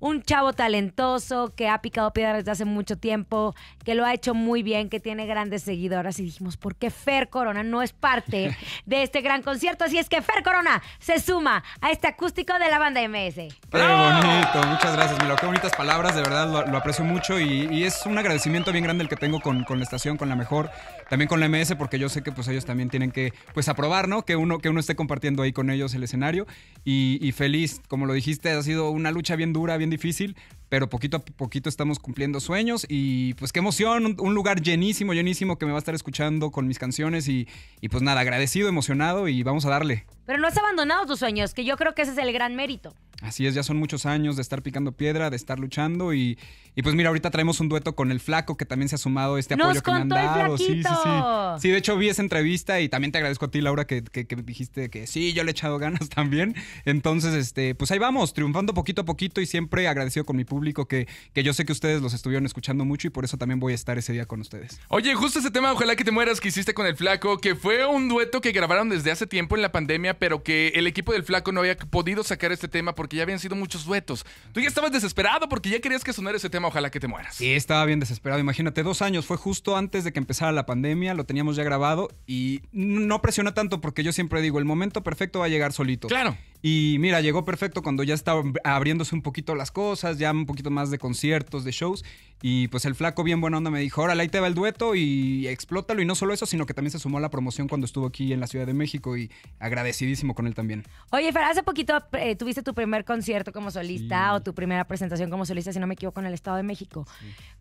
un chavo talentoso que ha picado piedras desde hace mucho tiempo, que lo ha hecho muy bien, que tiene grandes seguidoras. Y dijimos, ¿por qué Fer Corona no es parte de este gran concierto? Así es que Fer Corona se suma a este acústico de la banda MS. Qué bonito, muchas gracias, Milo. Qué bonitas palabras, de verdad lo, aprecio mucho y, es un agradecimiento bien grande el que tengo con, la estación, con la mejor, también con la MS, porque yo sé que pues ellos también tienen que pues aprobar, ¿no? Que uno, que uno esté compartiendo ahí con ellos el escenario. Y, y feliz, como lo dijiste, ha sido una lucha bien dura, bien difícil, pero poquito a poquito estamos cumpliendo sueños y pues qué emoción, un, lugar llenísimo, llenísimo que me va a estar escuchando con mis canciones y, y, pues nada, agradecido, emocionado y vamos a darle. Pero no has abandonado tus sueños, que yo creo que ese es el gran mérito. Así es, ya son muchos años de estar picando piedra, de estar luchando y, y pues mira, ahorita traemos un dueto con el flaco que también se ha sumado este apoyo que me han dado. sí, sí, sí. Sí, de hecho vi esa entrevista y también te agradezco a ti, Laura, que, que, dijiste que sí, yo le he echado ganas también. Entonces, este, pues ahí vamos, triunfando poquito a poquito y siempre agradecido con mi público que, que yo sé que ustedes los estuvieron escuchando mucho y por eso también voy a estar ese día con ustedes. Oye, justo ese tema, ojalá que te mueras que hiciste con el flaco, que fue un dueto que grabaron desde hace tiempo en la pandemia, pero que el equipo del flaco no había podido sacar este tema porque porque ya habían sido muchos duetos. Tú ya estabas desesperado porque ya querías que sonara ese tema, ojalá que te mueras. Sí, estaba bien desesperado, imagínate, dos años, fue justo antes de que empezara la pandemia, lo teníamos ya grabado y no presiona tanto porque yo siempre digo, el momento perfecto va a llegar solito. Claro. Y mira, llegó perfecto cuando ya estaba abriéndose un poquito las cosas, ya un poquito más de conciertos, de shows. Y pues el flaco, bien buena onda, me dijo: Órale, ahí te va el dueto y explótalo. Y no solo eso, sino que también se sumó a la promoción cuando estuvo aquí en la Ciudad de México y agradecidísimo con él también. Oye, Fer, hace poquito eh, tuviste tu primer concierto como solista o tu primera presentación como solista, si no me equivoco, en el Estado de México.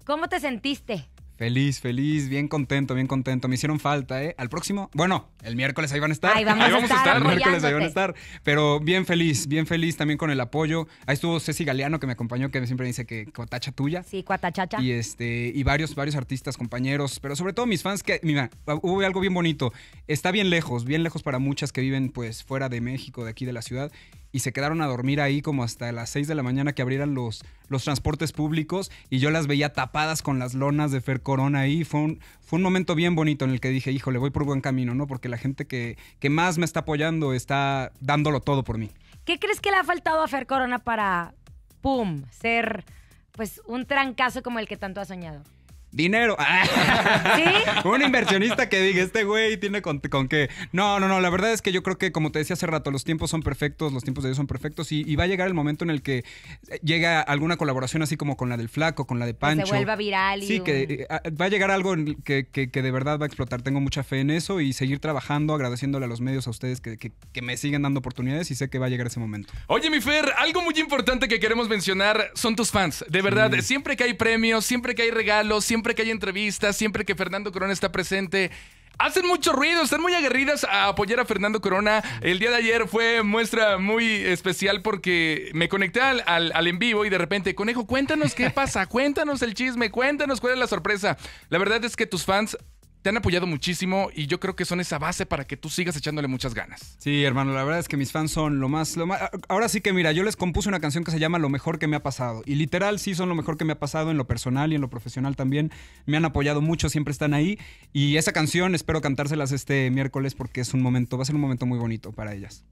¿Cómo te sentiste? Feliz, feliz, bien contento, bien contento. Me hicieron falta, ¿eh? Al próximo, bueno, el miércoles ahí van a estar. Ahí vamos, a estar. El miércoles ahí van a estar. Pero bien feliz, bien feliz también con el apoyo. Ahí estuvo Ceci Galeano que me acompañó, que siempre dice que cuatacha tuya. Sí, cuatachacha. Y este, y varios, varios artistas, compañeros, pero sobre todo mis fans que, mira, hubo algo bien bonito. Está bien lejos, bien lejos para muchas que viven pues fuera de México, de aquí de la ciudad y se quedaron a dormir ahí como hasta las 6 de la mañana que abrieran los, los transportes públicos y yo las veía tapadas con las lonas de Fer Corona ahí. Fue un, fue un momento bien bonito en el que dije, hijo, le voy por buen camino, ¿no? Porque la gente que, que más me está apoyando está dándolo todo por mí. ¿Qué crees que le ha faltado a Fer Corona para, pum, ser pues un trancazo como el que tanto ha soñado? dinero. ¿Sí? Un inversionista que diga, este güey tiene con, con qué. No, no, no, la verdad es que yo creo que, como te decía hace rato, los tiempos son perfectos, los tiempos de Dios son perfectos y, va a llegar el momento en el que eh, llega alguna colaboración así como con la del Flaco, con la de Pancho. Que se vuelva viral. Y sí, que eh, va a llegar algo que, que, de verdad va a explotar. Tengo mucha fe en eso y seguir trabajando, agradeciéndole a los medios, a ustedes que, me siguen dando oportunidades y sé que va a llegar ese momento. Oye, mi Fer, algo muy importante que queremos mencionar son tus fans. De verdad, siempre que hay premios, siempre que hay regalos, siempre siempre que hay entrevistas, siempre que Fernando Corona está presente, hacen mucho ruido, están muy aguerridas a apoyar a Fernando Corona. El día de ayer fue muestra muy especial porque me conecté al, al, en vivo y de repente, conejo, cuéntanos qué pasa, cuéntanos el chisme, cuéntanos cuál es la sorpresa. La verdad es que tus fans te han apoyado muchísimo y yo creo que son esa base para que tú sigas echándole muchas ganas. Sí, hermano, la verdad es que mis fans son lo más, lo más... Ahora sí que mira, yo les compuse una canción que se llama Lo mejor que me ha pasado. Y literal sí son lo mejor que me ha pasado en lo personal y en lo profesional también. Me han apoyado mucho, siempre están ahí. Y esa canción espero cantárselas este miércoles porque es un momento, va a ser un momento muy bonito para ellas.